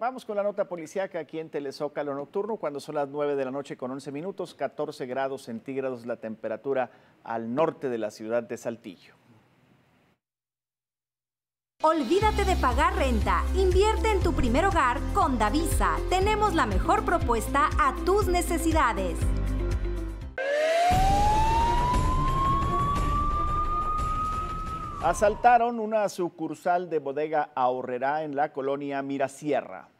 Vamos con la nota policiaca aquí en Telezócalo Nocturno, cuando son las 9 de la noche con 11 minutos, 14 grados centígrados la temperatura al norte de la ciudad de Saltillo. Olvídate de pagar renta. Invierte en tu primer hogar con Davisa. Tenemos la mejor propuesta a tus necesidades. Asaltaron una sucursal de bodega Ahorrera en la colonia Mirasierra.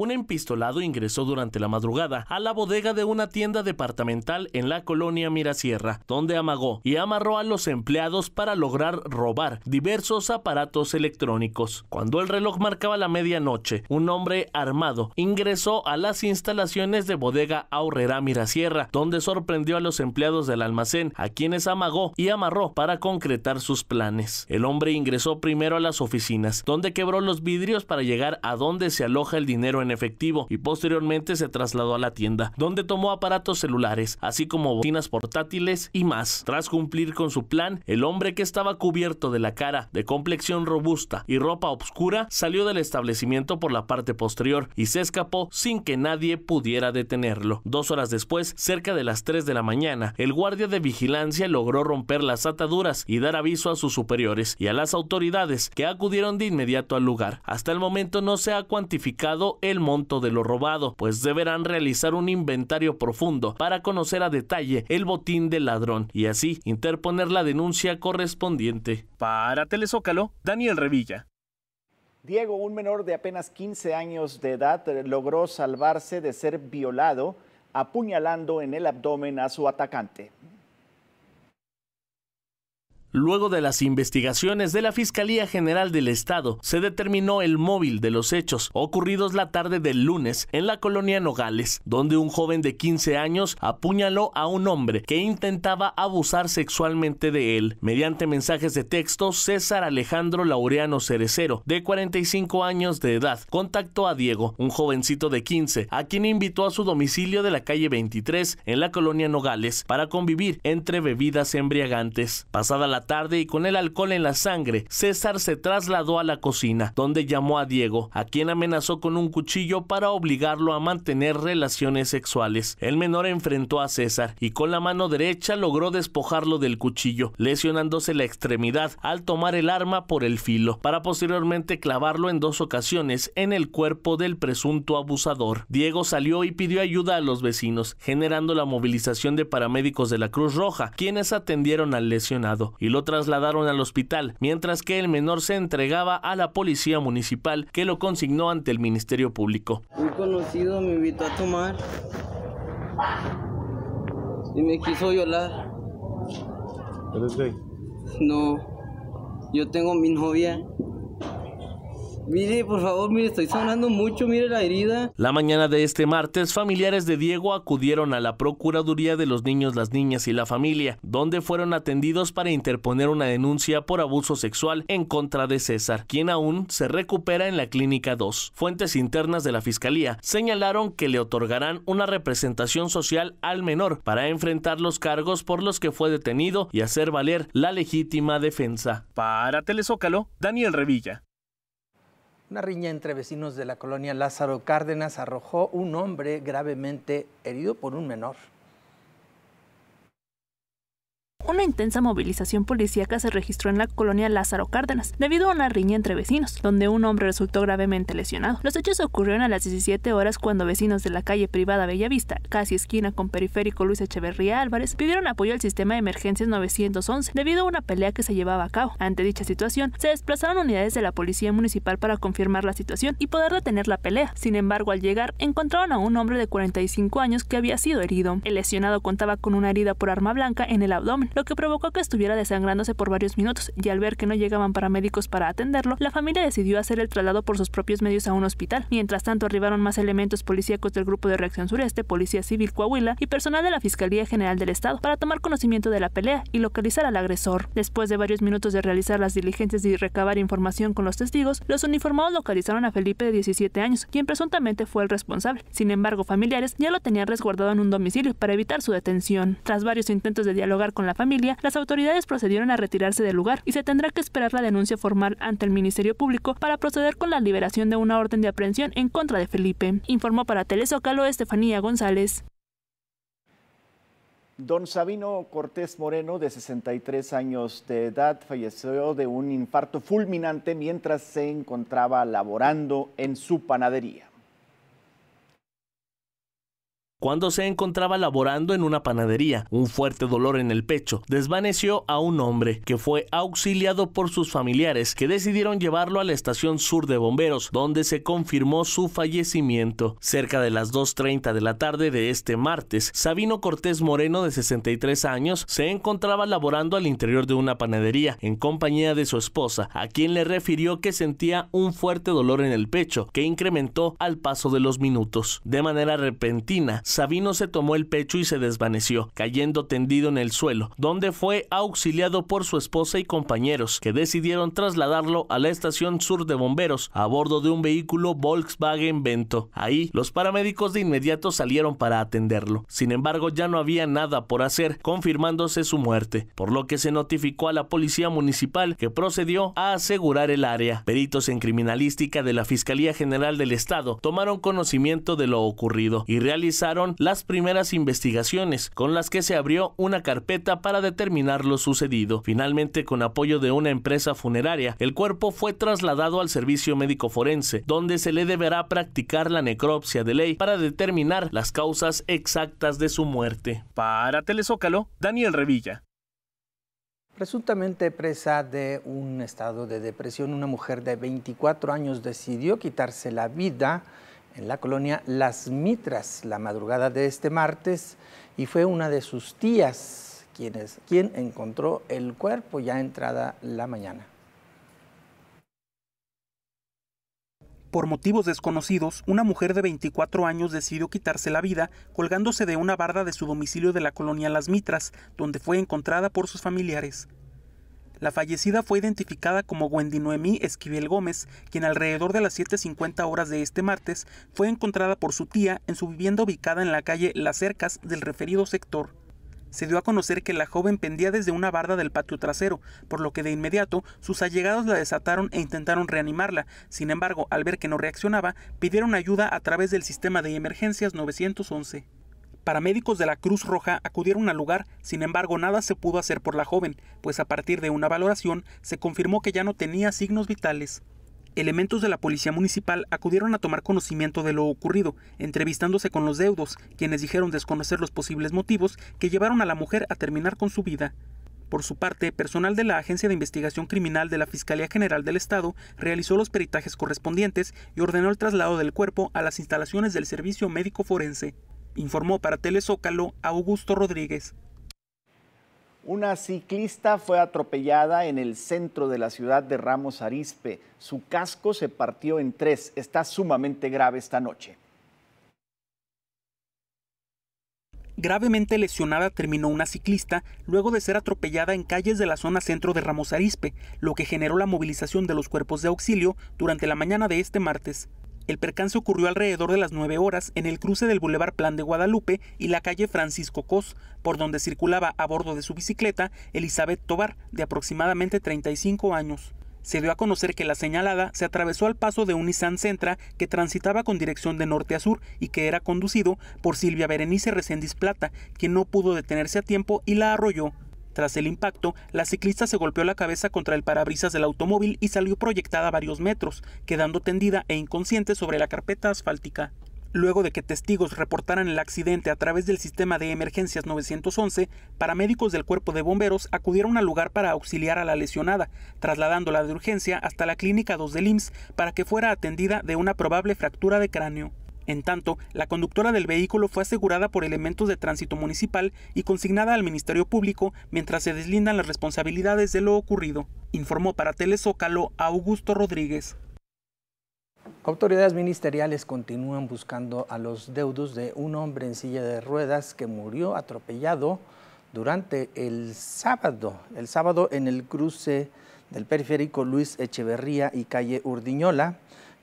Un empistolado ingresó durante la madrugada a la bodega de una tienda departamental en la colonia Mirasierra, donde amagó y amarró a los empleados para lograr robar diversos aparatos electrónicos. Cuando el reloj marcaba la medianoche, un hombre armado ingresó a las instalaciones de bodega Aurrera Mirasierra, donde sorprendió a los empleados del almacén, a quienes amagó y amarró para concretar sus planes. El hombre ingresó primero a las oficinas, donde quebró los vidrios para llegar a donde se aloja el dinero en efectivo y posteriormente se trasladó a la tienda, donde tomó aparatos celulares, así como bocinas portátiles y más. Tras cumplir con su plan, el hombre que estaba cubierto de la cara, de complexión robusta y ropa oscura, salió del establecimiento por la parte posterior y se escapó sin que nadie pudiera detenerlo. Dos horas después, cerca de las 3 de la mañana, el guardia de vigilancia logró romper las ataduras y dar aviso a sus superiores y a las autoridades que acudieron de inmediato al lugar. Hasta el momento no se ha cuantificado el monto de lo robado, pues deberán realizar un inventario profundo para conocer a detalle el botín del ladrón y así interponer la denuncia correspondiente. Para Telezócalo, Daniel Revilla. Diego, un menor de apenas 15 años de edad, logró salvarse de ser violado apuñalando en el abdomen a su atacante. Luego de las investigaciones de la Fiscalía General del Estado, se determinó el móvil de los hechos ocurridos la tarde del lunes en la colonia Nogales, donde un joven de 15 años apuñaló a un hombre que intentaba abusar sexualmente de él. Mediante mensajes de texto, César Alejandro Laureano Cerecero, de 45 años de edad, contactó a Diego, un jovencito de 15, a quien invitó a su domicilio de la calle 23 en la colonia Nogales para convivir entre bebidas embriagantes. Pasada la tarde y con el alcohol en la sangre, César se trasladó a la cocina, donde llamó a Diego, a quien amenazó con un cuchillo para obligarlo a mantener relaciones sexuales. El menor enfrentó a César y con la mano derecha logró despojarlo del cuchillo, lesionándose la extremidad al tomar el arma por el filo, para posteriormente clavarlo en dos ocasiones en el cuerpo del presunto abusador. Diego salió y pidió ayuda a los vecinos, generando la movilización de paramédicos de la Cruz Roja, quienes atendieron al lesionado y lo trasladaron al hospital, mientras que el menor se entregaba a la policía municipal que lo consignó ante el Ministerio Público. Un conocido me invitó a tomar y me quiso violar. No, yo tengo mi novia Mire, por favor, mire, estoy sonando mucho, mire la herida. La mañana de este martes, familiares de Diego acudieron a la Procuraduría de los Niños, las Niñas y la Familia, donde fueron atendidos para interponer una denuncia por abuso sexual en contra de César, quien aún se recupera en la Clínica 2. Fuentes internas de la Fiscalía señalaron que le otorgarán una representación social al menor para enfrentar los cargos por los que fue detenido y hacer valer la legítima defensa. Para Telezócalo, Daniel Revilla. Una riña entre vecinos de la colonia Lázaro Cárdenas arrojó un hombre gravemente herido por un menor una intensa movilización policíaca se registró en la colonia Lázaro Cárdenas debido a una riña entre vecinos, donde un hombre resultó gravemente lesionado. Los hechos ocurrieron a las 17 horas cuando vecinos de la calle privada Bellavista, casi esquina con periférico Luis Echeverría Álvarez, pidieron apoyo al sistema de emergencias 911 debido a una pelea que se llevaba a cabo. Ante dicha situación, se desplazaron unidades de la policía municipal para confirmar la situación y poder detener la pelea. Sin embargo, al llegar, encontraron a un hombre de 45 años que había sido herido. El lesionado contaba con una herida por arma blanca en el abdomen lo que provocó que estuviera desangrándose por varios minutos y al ver que no llegaban paramédicos para atenderlo, la familia decidió hacer el traslado por sus propios medios a un hospital. Mientras tanto, arribaron más elementos policíacos del Grupo de Reacción Sureste, Policía Civil Coahuila y personal de la Fiscalía General del Estado para tomar conocimiento de la pelea y localizar al agresor. Después de varios minutos de realizar las diligencias y recabar información con los testigos, los uniformados localizaron a Felipe de 17 años, quien presuntamente fue el responsable. Sin embargo, familiares ya lo tenían resguardado en un domicilio para evitar su detención. Tras varios intentos de dialogar con la familia, las autoridades procedieron a retirarse del lugar y se tendrá que esperar la denuncia formal ante el Ministerio Público para proceder con la liberación de una orden de aprehensión en contra de Felipe. Informó para Telezócalo Estefanía González. Don Sabino Cortés Moreno, de 63 años de edad, falleció de un infarto fulminante mientras se encontraba laborando en su panadería cuando se encontraba laborando en una panadería. Un fuerte dolor en el pecho desvaneció a un hombre que fue auxiliado por sus familiares que decidieron llevarlo a la estación sur de bomberos donde se confirmó su fallecimiento. Cerca de las 2.30 de la tarde de este martes, Sabino Cortés Moreno de 63 años se encontraba laborando al interior de una panadería en compañía de su esposa, a quien le refirió que sentía un fuerte dolor en el pecho que incrementó al paso de los minutos. De manera repentina, Sabino se tomó el pecho y se desvaneció, cayendo tendido en el suelo, donde fue auxiliado por su esposa y compañeros, que decidieron trasladarlo a la estación sur de bomberos a bordo de un vehículo Volkswagen Vento. Ahí, los paramédicos de inmediato salieron para atenderlo. Sin embargo, ya no había nada por hacer, confirmándose su muerte, por lo que se notificó a la policía municipal que procedió a asegurar el área. Peritos en criminalística de la Fiscalía General del Estado tomaron conocimiento de lo ocurrido y realizaron las primeras investigaciones, con las que se abrió una carpeta para determinar lo sucedido. Finalmente, con apoyo de una empresa funeraria, el cuerpo fue trasladado al servicio médico forense, donde se le deberá practicar la necropsia de ley para determinar las causas exactas de su muerte. Para Telezócalo, Daniel Revilla. Presuntamente presa de un estado de depresión, una mujer de 24 años decidió quitarse la vida en la colonia Las Mitras la madrugada de este martes y fue una de sus tías quienes, quien encontró el cuerpo ya entrada la mañana. Por motivos desconocidos, una mujer de 24 años decidió quitarse la vida colgándose de una barda de su domicilio de la colonia Las Mitras, donde fue encontrada por sus familiares. La fallecida fue identificada como Wendy Noemí Esquivel Gómez, quien alrededor de las 7.50 horas de este martes fue encontrada por su tía en su vivienda ubicada en la calle Las Cercas del referido sector. Se dio a conocer que la joven pendía desde una barda del patio trasero, por lo que de inmediato sus allegados la desataron e intentaron reanimarla. Sin embargo, al ver que no reaccionaba, pidieron ayuda a través del sistema de emergencias 911. Paramédicos de la Cruz Roja acudieron al lugar, sin embargo nada se pudo hacer por la joven, pues a partir de una valoración se confirmó que ya no tenía signos vitales. Elementos de la policía municipal acudieron a tomar conocimiento de lo ocurrido, entrevistándose con los deudos, quienes dijeron desconocer los posibles motivos que llevaron a la mujer a terminar con su vida. Por su parte, personal de la Agencia de Investigación Criminal de la Fiscalía General del Estado realizó los peritajes correspondientes y ordenó el traslado del cuerpo a las instalaciones del Servicio Médico Forense informó para Telezócalo Augusto Rodríguez. Una ciclista fue atropellada en el centro de la ciudad de Ramos Arizpe. Su casco se partió en tres. Está sumamente grave esta noche. Gravemente lesionada terminó una ciclista luego de ser atropellada en calles de la zona centro de Ramos Arizpe, lo que generó la movilización de los cuerpos de auxilio durante la mañana de este martes. El percance ocurrió alrededor de las 9 horas en el cruce del Boulevard Plan de Guadalupe y la calle Francisco Cos, por donde circulaba a bordo de su bicicleta Elizabeth Tobar, de aproximadamente 35 años. Se dio a conocer que la señalada se atravesó al paso de un Nissan Sentra que transitaba con dirección de norte a sur y que era conducido por Silvia Berenice Reséndiz Plata, quien no pudo detenerse a tiempo y la arrolló. Tras el impacto, la ciclista se golpeó la cabeza contra el parabrisas del automóvil y salió proyectada varios metros, quedando tendida e inconsciente sobre la carpeta asfáltica. Luego de que testigos reportaran el accidente a través del sistema de emergencias 911, paramédicos del cuerpo de bomberos acudieron al lugar para auxiliar a la lesionada, trasladándola de urgencia hasta la clínica 2 del IMSS para que fuera atendida de una probable fractura de cráneo. En tanto, la conductora del vehículo fue asegurada por elementos de tránsito municipal y consignada al Ministerio Público mientras se deslindan las responsabilidades de lo ocurrido, informó para Telezócalo Augusto Rodríguez. Autoridades ministeriales continúan buscando a los deudos de un hombre en silla de ruedas que murió atropellado durante el sábado, el sábado en el cruce del periférico Luis Echeverría y calle Urdiñola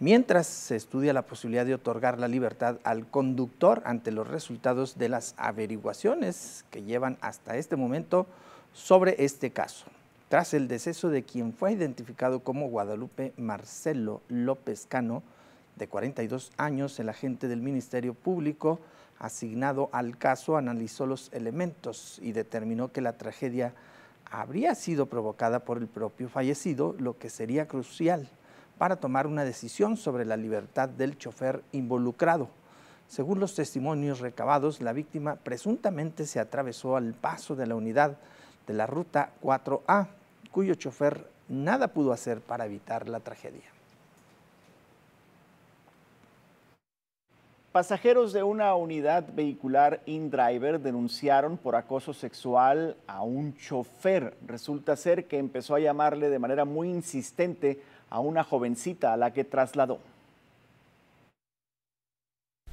mientras se estudia la posibilidad de otorgar la libertad al conductor ante los resultados de las averiguaciones que llevan hasta este momento sobre este caso, tras el deceso de quien fue identificado como Guadalupe Marcelo López Cano, de 42 años, el agente del Ministerio Público asignado al caso analizó los elementos y determinó que la tragedia habría sido provocada por el propio fallecido, lo que sería crucial para tomar una decisión sobre la libertad del chofer involucrado. Según los testimonios recabados, la víctima presuntamente se atravesó al paso de la unidad de la ruta 4A, cuyo chofer nada pudo hacer para evitar la tragedia. Pasajeros de una unidad vehicular in driver denunciaron por acoso sexual a un chofer. Resulta ser que empezó a llamarle de manera muy insistente a una jovencita a la que trasladó.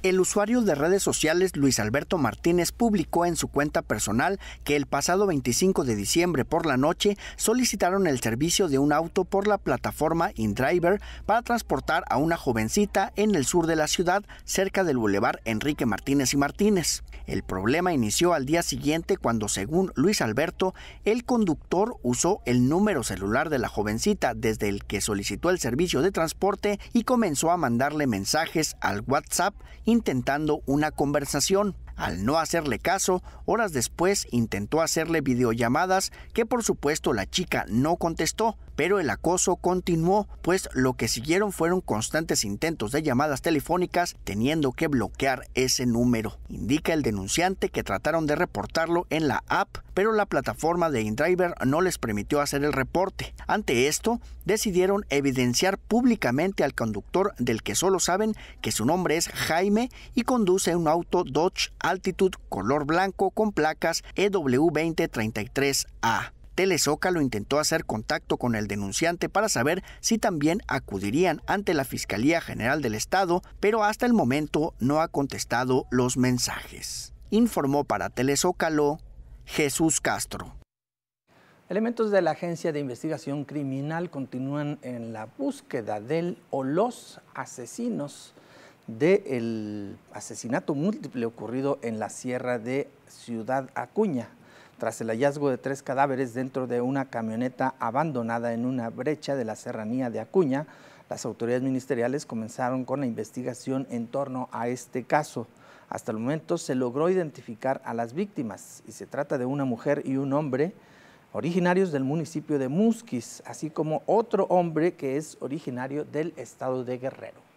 El usuario de redes sociales Luis Alberto Martínez publicó en su cuenta personal que el pasado 25 de diciembre por la noche solicitaron el servicio de un auto por la plataforma InDriver para transportar a una jovencita en el sur de la ciudad, cerca del bulevar Enrique Martínez y Martínez. El problema inició al día siguiente cuando, según Luis Alberto, el conductor usó el número celular de la jovencita desde el que solicitó el servicio de transporte y comenzó a mandarle mensajes al WhatsApp intentando una conversación. Al no hacerle caso, horas después intentó hacerle videollamadas que por supuesto la chica no contestó, pero el acoso continuó, pues lo que siguieron fueron constantes intentos de llamadas telefónicas teniendo que bloquear ese número. Indica el denunciante que trataron de reportarlo en la app, pero la plataforma de InDriver no les permitió hacer el reporte. Ante esto, decidieron evidenciar públicamente al conductor del que solo saben que su nombre es Jaime y conduce un auto Dodge Altitud color blanco con placas EW2033A. Telezócalo intentó hacer contacto con el denunciante para saber si también acudirían ante la Fiscalía General del Estado, pero hasta el momento no ha contestado los mensajes. Informó para Telesócalo, Jesús Castro. Elementos de la Agencia de Investigación Criminal continúan en la búsqueda del o los asesinos del asesinato múltiple ocurrido en la sierra de Ciudad Acuña, tras el hallazgo de tres cadáveres dentro de una camioneta abandonada en una brecha de la serranía de Acuña, las autoridades ministeriales comenzaron con la investigación en torno a este caso. Hasta el momento se logró identificar a las víctimas y se trata de una mujer y un hombre originarios del municipio de Musquis, así como otro hombre que es originario del estado de Guerrero.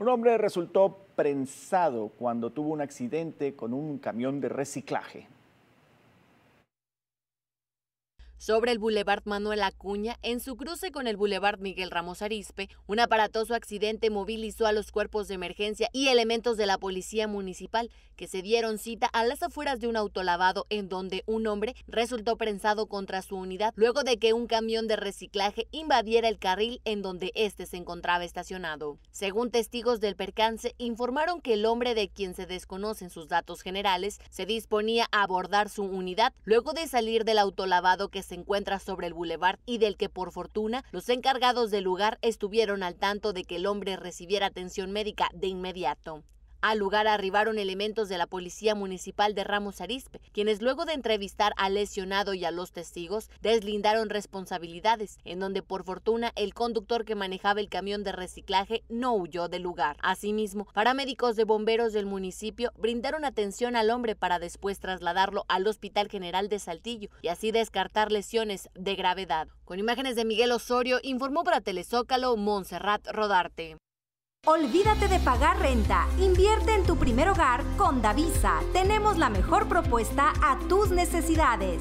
Un hombre resultó prensado cuando tuvo un accidente con un camión de reciclaje. Sobre el Boulevard Manuel Acuña, en su cruce con el Boulevard Miguel Ramos Arispe, un aparatoso accidente movilizó a los cuerpos de emergencia y elementos de la policía municipal que se dieron cita a las afueras de un autolavado en donde un hombre resultó prensado contra su unidad luego de que un camión de reciclaje invadiera el carril en donde éste se encontraba estacionado. Según testigos del percance, informaron que el hombre de quien se desconocen sus datos generales se disponía a abordar su unidad luego de salir del autolavado que se se encuentra sobre el bulevar y del que por fortuna los encargados del lugar estuvieron al tanto de que el hombre recibiera atención médica de inmediato. Al lugar arribaron elementos de la Policía Municipal de Ramos Arizpe, quienes luego de entrevistar al lesionado y a los testigos, deslindaron responsabilidades, en donde por fortuna el conductor que manejaba el camión de reciclaje no huyó del lugar. Asimismo, paramédicos de bomberos del municipio brindaron atención al hombre para después trasladarlo al Hospital General de Saltillo y así descartar lesiones de gravedad. Con imágenes de Miguel Osorio, informó para Telezócalo Montserrat Rodarte. Olvídate de pagar renta, invierte en tu primer hogar con Davisa. Tenemos la mejor propuesta a tus necesidades.